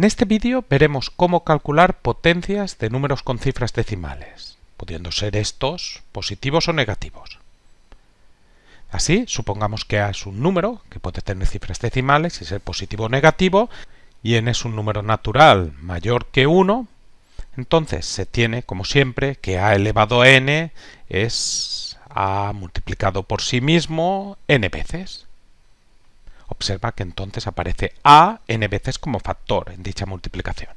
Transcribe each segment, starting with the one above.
En este vídeo veremos cómo calcular potencias de números con cifras decimales, pudiendo ser estos positivos o negativos. Así, supongamos que A es un número que puede tener cifras decimales y ser positivo o negativo, y n es un número natural mayor que 1, entonces se tiene, como siempre, que A elevado a n es A multiplicado por sí mismo n veces observa que entonces aparece a n veces como factor en dicha multiplicación.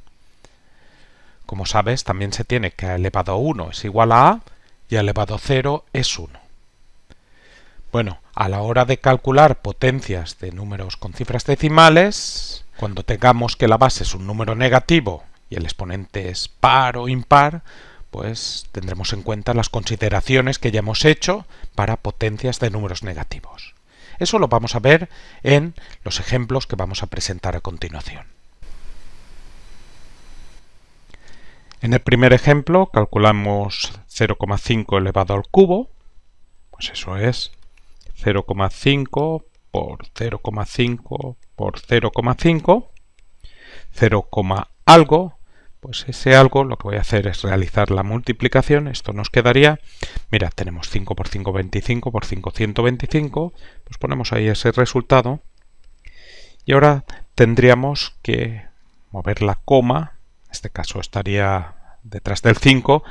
Como sabes, también se tiene que a elevado a 1 es igual a a y a elevado a 0 es 1. Bueno, a la hora de calcular potencias de números con cifras decimales, cuando tengamos que la base es un número negativo y el exponente es par o impar, pues tendremos en cuenta las consideraciones que ya hemos hecho para potencias de números negativos. Eso lo vamos a ver en los ejemplos que vamos a presentar a continuación. En el primer ejemplo calculamos 0,5 elevado al cubo, pues eso es 0,5 por 0,5 por 0,5, 0, algo pues ese algo lo que voy a hacer es realizar la multiplicación, esto nos quedaría, mira, tenemos 5 por 5, 25, por 5, 125, pues ponemos ahí ese resultado y ahora tendríamos que mover la coma, en este caso estaría detrás del 5,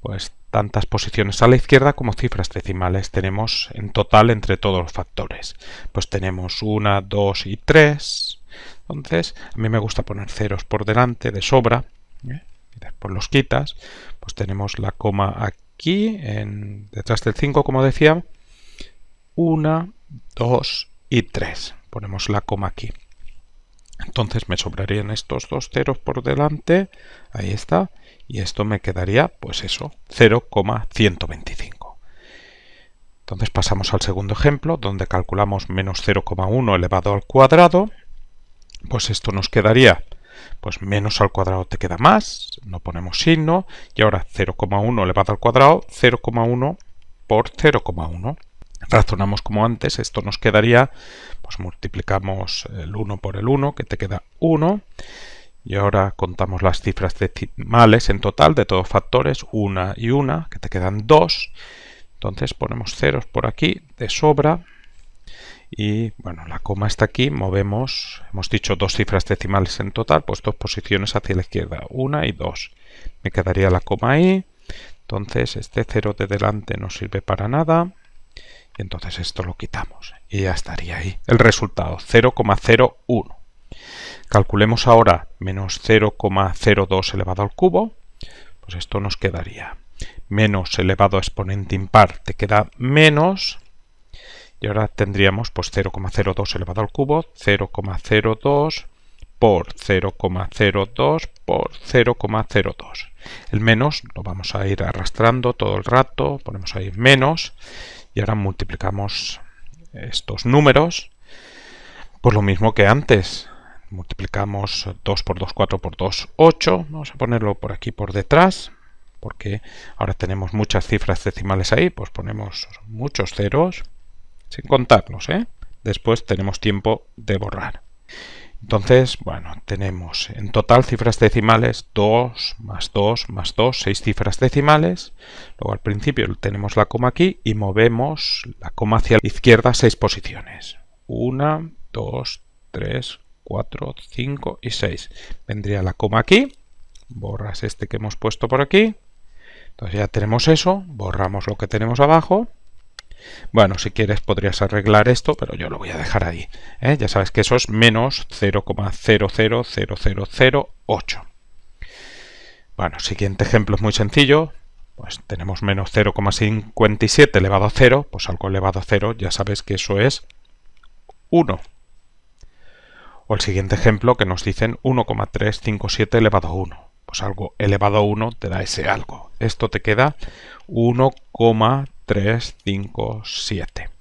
pues tantas posiciones a la izquierda como cifras decimales tenemos en total entre todos los factores. Pues tenemos 1, 2 y 3. Entonces, a mí me gusta poner ceros por delante de sobra ¿eh? Por y los quitas, pues tenemos la coma aquí, en, detrás del 5, como decía, 1, 2 y 3. Ponemos la coma aquí. Entonces me sobrarían estos dos ceros por delante, ahí está, y esto me quedaría, pues eso, 0,125. Entonces pasamos al segundo ejemplo, donde calculamos menos 0,1 elevado al cuadrado, pues esto nos quedaría pues menos al cuadrado te queda más, no ponemos signo, y ahora 0,1 elevado al cuadrado, 0,1 por 0,1. Razonamos como antes, esto nos quedaría, pues multiplicamos el 1 por el 1, que te queda 1, y ahora contamos las cifras decimales en total de todos factores, 1 y 1, que te quedan 2, Entonces ponemos ceros por aquí de sobra y bueno, la coma está aquí, movemos, hemos dicho dos cifras decimales en total, pues dos posiciones hacia la izquierda, una y dos. Me quedaría la coma ahí, entonces este cero de delante no sirve para nada, entonces esto lo quitamos y ya estaría ahí el resultado, 0,01. Calculemos ahora menos 0,02 elevado al cubo, pues esto nos quedaría menos elevado a exponente impar, te queda menos y ahora tendríamos pues 0,02 elevado al cubo, 0,02 por 0,02 por 0,02. El menos lo vamos a ir arrastrando todo el rato, ponemos ahí menos y ahora multiplicamos estos números por lo mismo que antes. Multiplicamos 2 por 2, 4 por 2, 8. Vamos a ponerlo por aquí por detrás porque ahora tenemos muchas cifras decimales ahí, pues ponemos muchos ceros sin contarnos, ¿eh? Después tenemos tiempo de borrar. Entonces, bueno, tenemos en total cifras decimales 2 más 2 más 2, 6 cifras decimales. Luego al principio tenemos la coma aquí y movemos la coma hacia la izquierda 6 posiciones. 1, 2, 3, 4, 5 y 6. Vendría la coma aquí, borras este que hemos puesto por aquí. Entonces ya tenemos eso, borramos lo que tenemos abajo bueno, si quieres podrías arreglar esto, pero yo lo voy a dejar ahí. ¿eh? Ya sabes que eso es menos 0,000008. Bueno, siguiente ejemplo es muy sencillo. Pues tenemos menos 0,57 elevado a 0, pues algo elevado a 0 ya sabes que eso es 1. O el siguiente ejemplo que nos dicen 1,357 elevado a 1. Pues algo elevado a 1 te da ese algo. Esto te queda 1,357. 3, 5, 7.